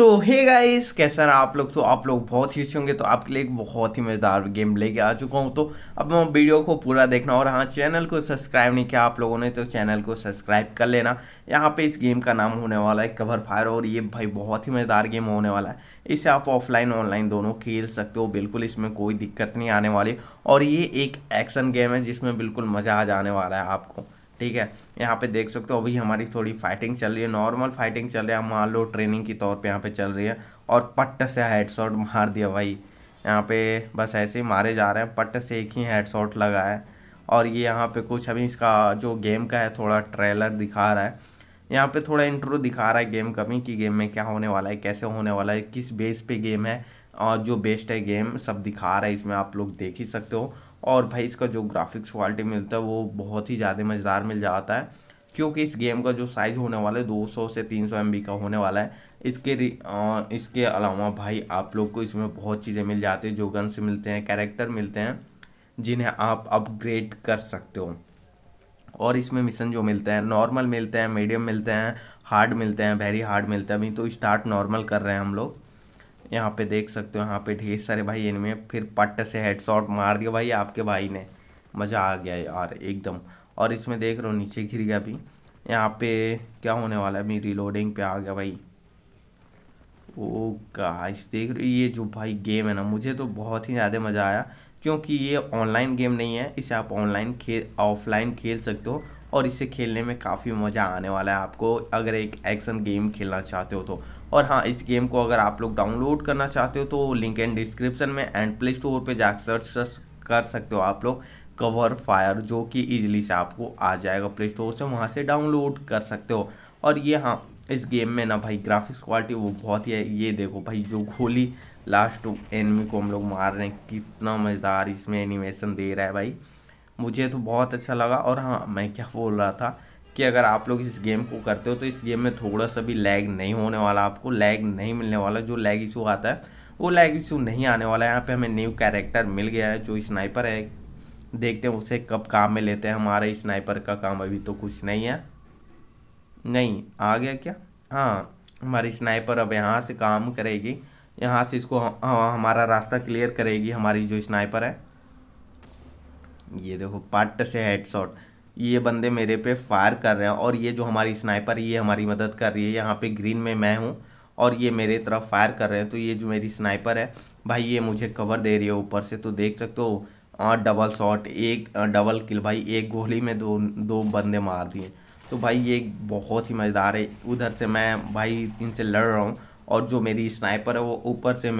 तो hey guys कैसा रहा आप लोग तो आप लोग बहुत ही अच्छे होंगे तो आपके लिए एक बहुत ही मज़ेदार गेम लेके आ चुका हूँ तो अब मैं वीडियो को पूरा देखना और हाँ चैनल को सब्सक्राइब नहीं किया आप लोगों ने तो चैनल को सब्सक्राइब कर लेना यहाँ पे इस गेम का नाम होने वाला है कवर फायर और ये भाई बहुत ही मज़ेदार गेम होने वाला है इसे आप ऑफलाइन ऑनलाइन दोनों खेल सकते हो बिल्कुल इसमें कोई दिक्कत नहीं आने वाली और ये एक एक्शन गेम है जिसमें बिल्कुल मज़ा आ जाने वाला है आपको ठीक है यहाँ पे देख सकते हो अभी हमारी थोड़ी फाइटिंग चल रही है नॉर्मल फाइटिंग चल रही है मान लो ट्रेनिंग के तौर पे यहाँ पे चल रही है और पट्ट से शॉट मार दिया भाई यहाँ पे बस ऐसे ही मारे जा रहे हैं पट्ट से एक ही शॉट लगा है और ये यहाँ पे कुछ अभी इसका जो गेम का है थोड़ा ट्रेलर दिखा रहा है यहाँ पे थोड़ा इंट्रो दिखा रहा है गेम का भी कि गेम में क्या होने वाला है कैसे होने वाला है किस बेस पे गेम है और जो बेस्ट है गेम सब दिखा रहा है इसमें आप लोग देख ही सकते हो और भाई इसका जो ग्राफिक्स क्वालिटी मिलता है वो बहुत ही ज़्यादा मज़ेदार मिल जाता है क्योंकि इस गेम का जो साइज़ होने वाला है 200 से 300 सौ का होने वाला है इसके आ, इसके अलावा भाई आप लोग को इसमें बहुत चीज़ें मिल जाती है जो गन्स मिलते हैं कैरेक्टर मिलते हैं जिन्हें आप अपग्रेड कर सकते हो और इसमें मिशन जो मिलते हैं नॉर्मल मिलते हैं मीडियम मिलते हैं हार्ड मिलते हैं वेरी हार्ड मिलते हैं अभी तो स्टार्ट नॉर्मल कर रहे हैं हम लोग यहाँ पे देख सकते हो यहाँ पे ढेर सारे भाई इनमें फिर पट्ट से हेडशॉट मार दिया भाई आपके भाई ने मज़ा आ गया यार एकदम और इसमें देख रहे हो नीचे घिर गया अभी यहाँ पे क्या होने वाला है अभी रिलोडिंग पे आ गया भाई ओ oh गाइस देख रहे ये जो भाई गेम है ना मुझे तो बहुत ही ज़्यादा मज़ा आया क्योंकि ये ऑनलाइन गेम नहीं है इसे आप ऑनलाइन खेल ऑफलाइन खेल सकते हो और इसे खेलने में काफ़ी मज़ा आने वाला है आपको अगर एक एक्शन गेम खेलना चाहते हो तो और हाँ इस गेम को अगर आप लोग डाउनलोड करना चाहते हो तो लिंक एंड डिस्क्रिप्शन में एंड प्ले स्टोर पर जाकर सर्च कर सकते हो आप लोग कवर फायर जो कि ईजिली से आपको आ जाएगा प्ले स्टोर से वहाँ से डाउनलोड कर सकते हो और ये हाँ इस गेम में ना भाई ग्राफिक्स क्वालिटी वो बहुत ही है ये देखो भाई जो गोली लास्ट एनमी को हम लोग मार रहे हैं कितना मज़ेदार इसमें एनिमेशन दे रहा है भाई मुझे तो बहुत अच्छा लगा और हाँ मैं क्या बोल रहा था कि अगर आप लोग इस गेम को करते हो तो इस गेम में थोड़ा सा भी लैग नहीं होने वाला आपको लैग नहीं मिलने वाला जो लैग इशू आता है वो लैग इशू नहीं आने वाला है यहाँ पे हमें न्यू कैरेक्टर मिल गया है जो स्नाइपर है देखते हैं उसे कब काम में लेते हैं हमारे स्नाइपर का काम अभी तो कुछ नहीं है नहीं आ गया क्या हाँ हमारी स्नाइपर अब यहाँ से काम करेगी यहाँ से इसको हाँ, हाँ, हमारा रास्ता क्लियर करेगी हमारी जो स्नाइपर है ये देखो पट से हेडशॉट ये बंदे मेरे पे फायर कर रहे हैं और ये जो हमारी स्नाइपर ये हमारी मदद कर रही है यहाँ पे ग्रीन में मैं हूँ और ये मेरे तरफ फायर कर रहे हैं तो ये जो मेरी स्नाइपर है भाई ये मुझे कवर दे रही है ऊपर से तो देख सकते हो डबल शॉट एक डबल किल भाई एक गोली में दो दो बंदे मार दिए तो भाई ये बहुत ही मज़ेदार है उधर से मैं भाई इनसे लड़ रहा हूँ और जो मेरी स्नाइपर है वो ऊपर से